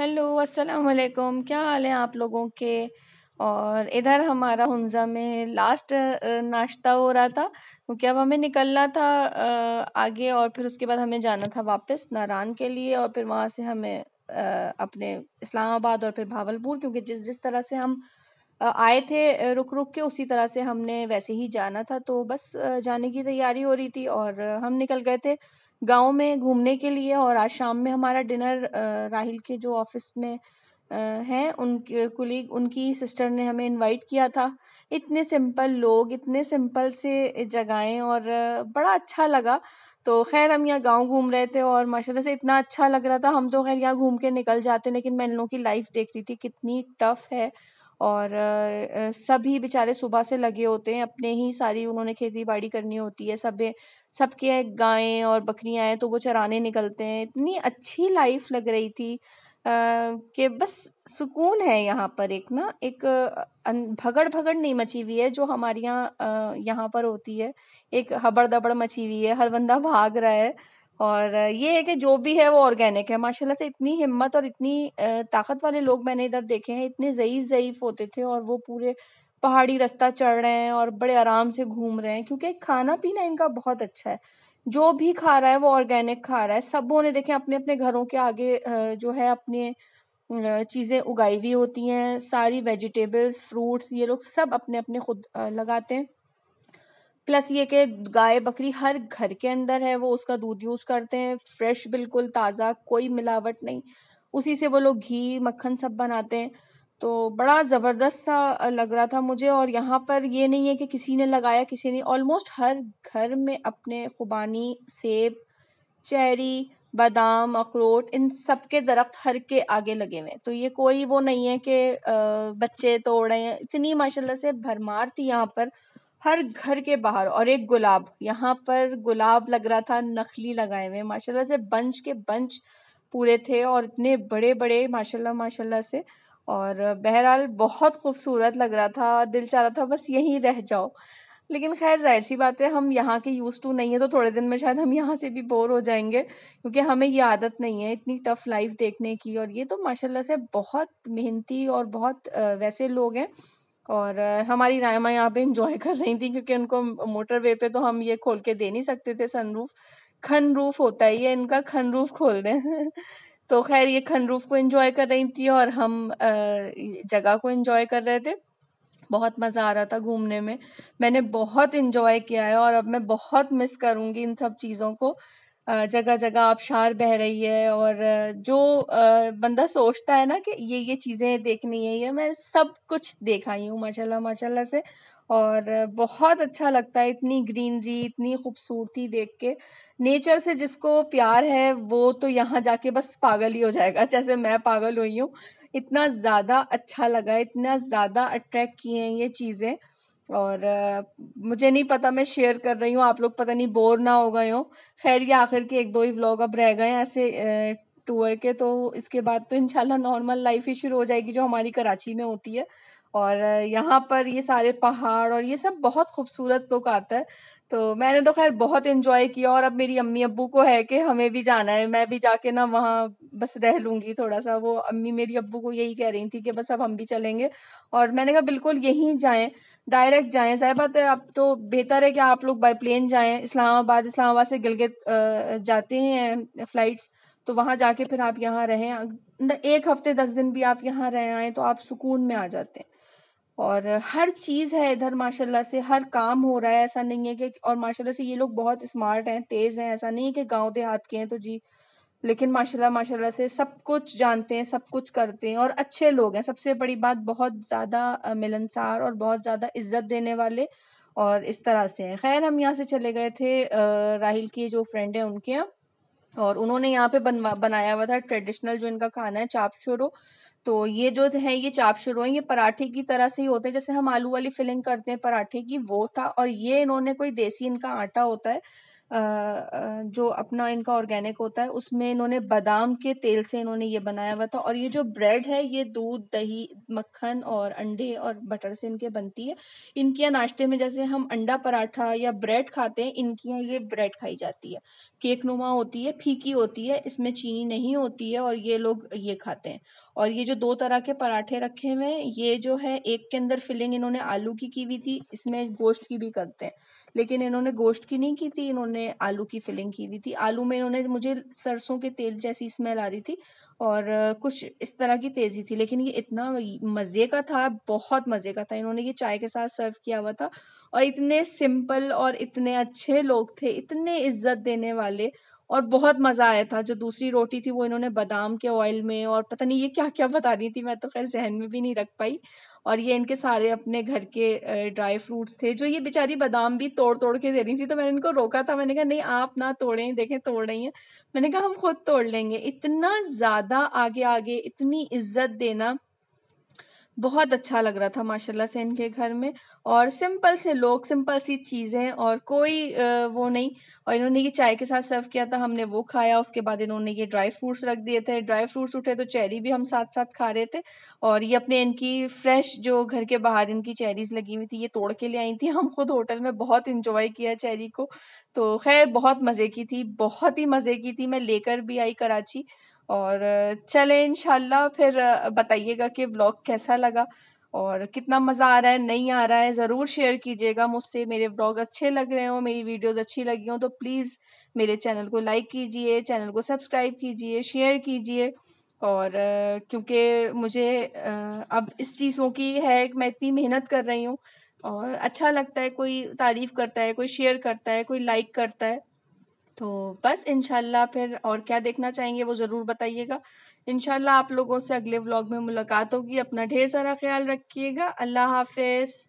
Hello अस्सलाम वालेकुम क्या हाल है आप लोगों के और इधर हमारा हमजा में लास्ट नाश्ता हो रहा था तो क्योंकि अब हमें निकलना था आगे और फिर उसके बाद हमें जाना था वापस नारान के लिए और फिर वहाँ से हमें अपने इस्लामाबाद और फिर भावलपुर क्योंकि जिस जिस तरह से हम आए थे रुक रुक के उसी तरह से हमने वैसे ही जाना था तो बस जाने की तैयारी हो रही थी और हम निकल गए थे गांव में घूमने के लिए और आज शाम में हमारा डिनर राहिल के जो ऑफिस में हैं उनके कुलीग उनकी सिस्टर ने हमें इनवाइट किया था इतने सिंपल लोग इतने सिंपल से जगहें और बड़ा अच्छा लगा तो खैर हम यहाँ गांव घूम रहे थे और माशाल्लाह से इतना अच्छा लग रहा था हम तो खैर यहाँ घूम के निकल जाते लेकिन मैं इन लोगों की लाइफ देख रही थी कितनी टफ है और सभी बेचारे सुबह से लगे होते हैं अपने ही सारी उन्होंने खेती बाड़ी करनी होती है सब सबके गायें और बकरियां हैं तो वो चराने निकलते हैं इतनी अच्छी लाइफ लग रही थी कि बस सुकून है यहाँ पर एक ना एक भगड़ भगड़ नहीं मची हुई है जो हमारे यहाँ यहाँ पर होती है एक हबड़ दबड़ मची हुई है हर बंदा भाग रहा है और ये है कि जो भी है वो ऑर्गेनिक है माशाल्लाह से इतनी हिम्मत और इतनी ताकत वाले लोग मैंने इधर देखे हैं इतने ज़यीफ़ ज़यीफ़ होते थे और वो पूरे पहाड़ी रास्ता चढ़ रहे हैं और बड़े आराम से घूम रहे हैं क्योंकि खाना पीना इनका बहुत अच्छा है जो भी खा रहा है वो ऑर्गेनिक खा रहा है सबों ने देखें अपने अपने घरों के आगे जो है अपने चीज़ें उगाई हुई होती हैं सारी वेजिटेबल्स फ्रूट्स ये लोग सब अपने अपने खुद लगाते हैं प्लस ये कि गाय बकरी हर घर के अंदर है वो उसका दूध यूज़ करते हैं फ्रेश बिल्कुल ताज़ा कोई मिलावट नहीं उसी से वो लोग घी मक्खन सब बनाते हैं तो बड़ा ज़बरदस्त सा लग रहा था मुझे और यहाँ पर ये नहीं है कि किसी ने लगाया किसी ने ऑलमोस्ट हर घर में अपने खुबानी सेब चेरी बादाम अखरोट इन सब के दरख्त हर के आगे लगे हुए हैं तो ये कोई वो नहीं है कि बच्चे तोड़ रहे हैं इतनी माशाल्लाह से भरमार थी यहाँ पर हर घर के बाहर और एक गुलाब यहाँ पर गुलाब लग रहा था नकली लगाए हुए माशाल्लाह से बंच के बंच पूरे थे और इतने बड़े बड़े माशाल्लाह माशाल्लाह से और बहरहाल बहुत खूबसूरत लग रहा था दिल चाह रहा था बस यहीं रह जाओ लेकिन खैर जाहिर सी बात है हम यहाँ के यूज़ टू नहीं है तो थोड़े दिन में शायद हम यहाँ से भी बोर हो जाएंगे क्योंकि हमें ये आदत नहीं है इतनी टफ़ लाइफ देखने की और ये तो माशाल्लाह से बहुत मेहनती और बहुत वैसे लोग हैं और हमारी रायमा यहाँ पे इंजॉय कर रही थी क्योंकि उनको मोटर वे पे तो हम ये खोल के दे नहीं सकते थे सनरूफ। रूफ़ होता है ये इनका खन रूफ़ खोल दें। तो ख़ैर ये खन रूफ़ को इंजॉय कर रही थी और हम जगह को इंजॉय कर रहे थे। बहुत मज़ा आ रहा था घूमने में। मैंने बहुत इंजॉय किया है और अब मैं बहुत मिस करूँगी इन सब चीज़ों को। जगह जगह आबशार बह रही है और जो बंदा सोचता है ना कि ये ये चीज़ें देखनी है ये मैं सब कुछ देखा ही हूँ माशाल्लाह माशाल्लाह से और बहुत अच्छा लगता है इतनी ग्रीनरी इतनी खूबसूरती देख के नेचर से जिसको प्यार है वो तो यहाँ जाके बस पागल ही हो जाएगा जैसे मैं पागल हुई हूँ इतना ज़्यादा अच्छा लगा इतना ज़्यादा अट्रैक्ट किए हैं ये चीज़ें और आ, मुझे नहीं पता मैं शेयर कर रही हूँ आप लोग पता नहीं बोर ना हो गए हो खैर ये आखिर के एक दो ही व्लॉग अब रह गए हैं ऐसे टूर के तो इसके बाद तो इंशाल्लाह नॉर्मल लाइफ ही शुरू हो जाएगी जो हमारी कराची में होती है और यहाँ पर ये सारे पहाड़ और ये सब बहुत खूबसूरत लुक आता है तो मैंने तो खैर बहुत इंजॉय किया और अब मेरी अम्मी अबू को है कि हमें भी जाना है मैं भी जाके ना वहाँ बस रह लूंगी थोड़ा सा वो अम्मी मेरी अब्बू को यही कह रही थी कि बस अब हम भी चलेंगे और मैंने कहा बिल्कुल यहीं जाएं डायरेक्ट जाएं जाए बात है अब तो बेहतर है कि आप लोग बाय प्लेन जाएं इस्लामाबाद इस्लामाबाद से गिलगित जाते हैं फ्लाइट्स तो वहां जाके फिर आप यहाँ रहें एक हफ्ते दस दिन भी आप यहाँ रह आए तो आप सुकून में आ जाते हैं और हर चीज़ है इधर माशाल्लाह से हर काम हो रहा है ऐसा नहीं है कि और माशाल्लाह से ये लोग बहुत स्मार्ट हैं तेज़ हैं ऐसा नहीं है कि गांव देहात के हैं तो जी लेकिन माशाल्लाह माशाल्लाह से सब कुछ जानते हैं सब कुछ करते हैं और अच्छे लोग हैं सबसे बड़ी बात बहुत ज़्यादा मिलनसार और बहुत ज़्यादा इज्जत देने वाले और इस तरह से हैं खैर हम यहाँ से चले गए थे राहिल की जो फ्रेंड है उनके यहाँ और उन्होंने यहाँ पे बनवा बनाया हुआ था ट्रेडिशनल जो इनका खाना है चाप शुरू तो ये जो है ये चाप शुरू है ये पराठे की तरह से ही होते हैं जैसे हम आलू वाली फिलिंग करते हैं पराठे की वो था और ये इन्होंने कोई देसी इनका आटा होता है जो अपना इनका ऑर्गेनिक होता है उसमें इन्होंने बादाम के तेल से इन्होंने ये बनाया हुआ था और ये जो ब्रेड है ये दूध दही मक्खन और अंडे और बटर से इनके बनती है इनके यहाँ नाश्ते में जैसे हम अंडा पराठा या ब्रेड खाते हैं इनके यहाँ ये ब्रेड खाई जाती है केक नुमा होती है फीकी होती है इसमें चीनी नहीं होती है और ये लोग ये खाते हैं और ये जो दो तरह के पराठे रखे हुए हैं ये जो है एक के अंदर फिलिंग इन्होंने आलू की की हुई थी इसमें गोश्त की भी करते हैं लेकिन इन्होंने गोश्त की नहीं की थी इन्होंने उन्होंने आलू की फिलिंग की हुई थी आलू में इन्होंने मुझे सरसों के तेल जैसी स्मेल आ रही थी और कुछ इस तरह की तेजी थी लेकिन ये इतना मज़े का था बहुत मज़े का था इन्होंने ये चाय के साथ सर्व किया हुआ था और इतने सिंपल और इतने अच्छे लोग थे इतने इज्जत देने वाले और बहुत मजा आया था जो दूसरी रोटी थी वो इन्होंने बादाम के ऑयल में और पता नहीं ये क्या क्या बता दी थी मैं तो खैर जहन में भी नहीं रख पाई और ये इनके सारे अपने घर के ड्राई फ्रूट्स थे जो ये बेचारी बादाम भी तोड़ तोड़ के दे रही थी तो मैंने इनको रोका था मैंने कहा नहीं आप ना तोड़ें देखें तोड़ रही हैं मैंने कहा हम खुद तोड़ लेंगे इतना ज़्यादा आगे आगे इतनी इज्जत देना बहुत अच्छा लग रहा था माशाल्लाह से इनके घर में और सिंपल से लोग सिंपल सी चीज़ें और कोई वो नहीं और इन्होंने ये चाय के साथ सर्व किया था हमने वो खाया उसके बाद इन्होंने ये ड्राई फ्रूट्स रख दिए थे ड्राई फ्रूट्स उठे तो चेरी भी हम साथ साथ खा रहे थे और ये अपने इनकी फ्रेश जो घर के बाहर इनकी चेरीज लगी हुई थी ये तोड़ के ले आई थी हम खुद होटल में बहुत इंजॉय किया चेरी को तो खैर बहुत मज़े की थी बहुत ही मज़े की थी मैं लेकर भी आई कराची और चले इनशाला फिर बताइएगा कि ब्लॉग कैसा लगा और कितना मज़ा आ रहा है नहीं आ रहा है ज़रूर शेयर कीजिएगा मुझसे मेरे ब्लॉग अच्छे लग रहे हो मेरी वीडियोस अच्छी लगी हों तो प्लीज़ मेरे चैनल को लाइक कीजिए चैनल को सब्सक्राइब कीजिए शेयर कीजिए और क्योंकि मुझे अब इस चीज़ों की है मैं इतनी मेहनत कर रही हूँ और अच्छा लगता है कोई तारीफ़ करता है कोई शेयर करता है कोई लाइक करता है तो बस इनशाला फिर और क्या देखना चाहेंगे वो ज़रूर बताइएगा इनशाला आप लोगों से अगले व्लॉग में मुलाकात होगी अपना ढेर सारा ख्याल रखिएगा अल्लाह हाफिज़